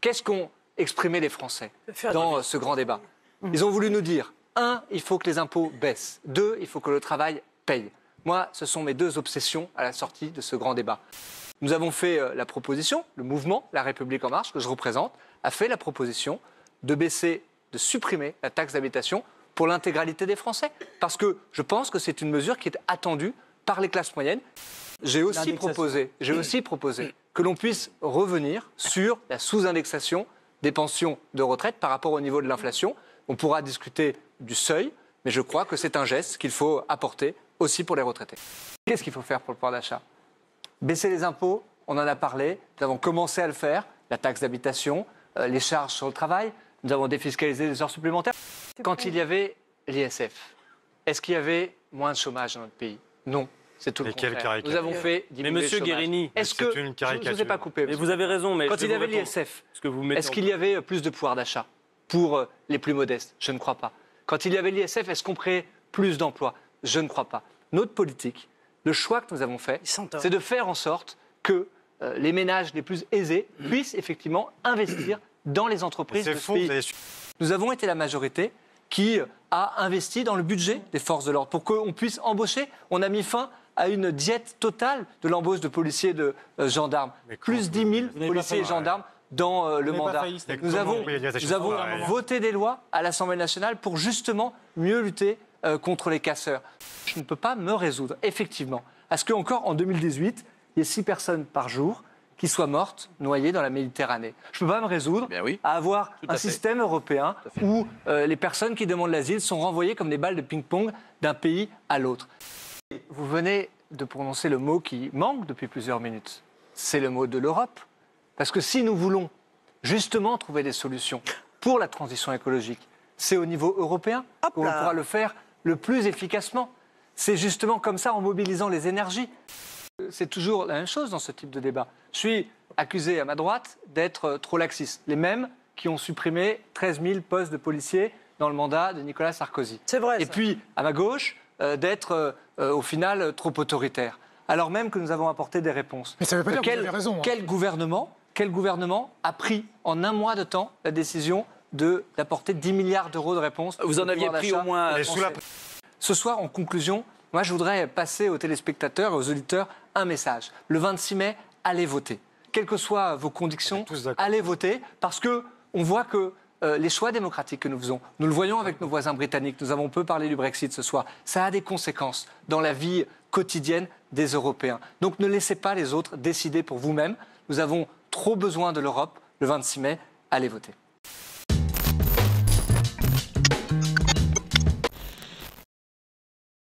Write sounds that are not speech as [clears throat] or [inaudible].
Qu'est-ce qu'ont exprimé les Français dans ce grand débat mmh. Ils ont voulu nous dire, un, il faut que les impôts baissent. Deux, il faut que le travail paye. Moi, ce sont mes deux obsessions à la sortie de ce grand débat. Nous avons fait euh, la proposition, le mouvement La République en marche, que je représente, a fait la proposition de baisser, de supprimer la taxe d'habitation pour l'intégralité des Français. Parce que je pense que c'est une mesure qui est attendue par les classes moyennes. J'ai aussi proposé, j'ai [clears throat] aussi proposé que l'on puisse revenir sur la sous-indexation des pensions de retraite par rapport au niveau de l'inflation. On pourra discuter du seuil, mais je crois que c'est un geste qu'il faut apporter aussi pour les retraités. Qu'est-ce qu'il faut faire pour le pouvoir d'achat Baisser les impôts, on en a parlé, nous avons commencé à le faire, la taxe d'habitation, euh, les charges sur le travail, nous avons défiscalisé les heures supplémentaires. Quand il y avait l'ISF, est-ce qu'il y avait moins de chômage dans notre pays Non. C'est tout mais le contraire. Nous avons fait Mais Monsieur Guérini, est-ce que Je ne vous ai pas coupé. Mais vous avez raison. Mais quand il y avait l'ISF, est-ce qu'il y avait euh, plus de pouvoir d'achat pour euh, les plus modestes Je ne crois pas. Quand il y avait l'ISF, est-ce qu'on créait plus d'emplois Je ne crois pas. Notre politique, le choix que nous avons fait, c'est de faire en sorte que euh, les ménages les plus aisés puissent effectivement investir dans les entreprises de pays. Nous avons été la majorité qui a investi dans le budget des forces de l'ordre pour qu'on puisse embaucher. On a mis fin à une diète totale de l'embauche de policiers et de euh, gendarmes. Plus 10 000 policiers et gendarmes dans euh, le mandat. Nous avons, voté des lois à l'Assemblée nationale pour justement mieux lutter euh, contre les casseurs. Je ne peux pas me résoudre, effectivement, à ce qu'encore en 2018, il y ait 6 personnes par jour qui soient mortes, noyées dans la Méditerranée. Je ne peux pas me résoudre eh à avoir un système européen où les personnes qui demandent l'asile sont renvoyées comme des balles de ping-pong d'un pays à l'autre. Vous venez de prononcer le mot qui manque depuis plusieurs minutes. C'est le mot de l'Europe. Parce que si nous voulons justement trouver des solutions pour la transition écologique, c'est au niveau européen qu'on pourra le faire le plus efficacement. C'est justement comme ça, en mobilisant les énergies. C'est toujours la même chose dans ce type de débat. Je suis accusé à ma droite d'être trop laxiste. Les mêmes qui ont supprimé 13 000 postes de policiers dans le mandat de Nicolas Sarkozy. C'est vrai. Et puis, à ma gauche, euh, d'être... Euh, euh, au final, euh, trop autoritaire, alors même que nous avons apporté des réponses. Mais ça veut pas dire quel, que raison. Hein. Quel gouvernement, quel gouvernement a pris en un mois de temps la décision d'apporter 10 milliards d'euros de réponses Vous en aviez pris au moins. Euh, Ce soir, en conclusion, moi, je voudrais passer aux téléspectateurs et aux auditeurs un message. Le 26 mai, allez voter. Quelles que soient vos convictions, allez voter parce que on voit que euh, les choix démocratiques que nous faisons. Nous le voyons avec nos voisins britanniques. Nous avons peu parlé du Brexit ce soir. Ça a des conséquences dans la vie quotidienne des Européens. Donc ne laissez pas les autres décider pour vous-même. Nous avons trop besoin de l'Europe. Le 26 mai, allez voter.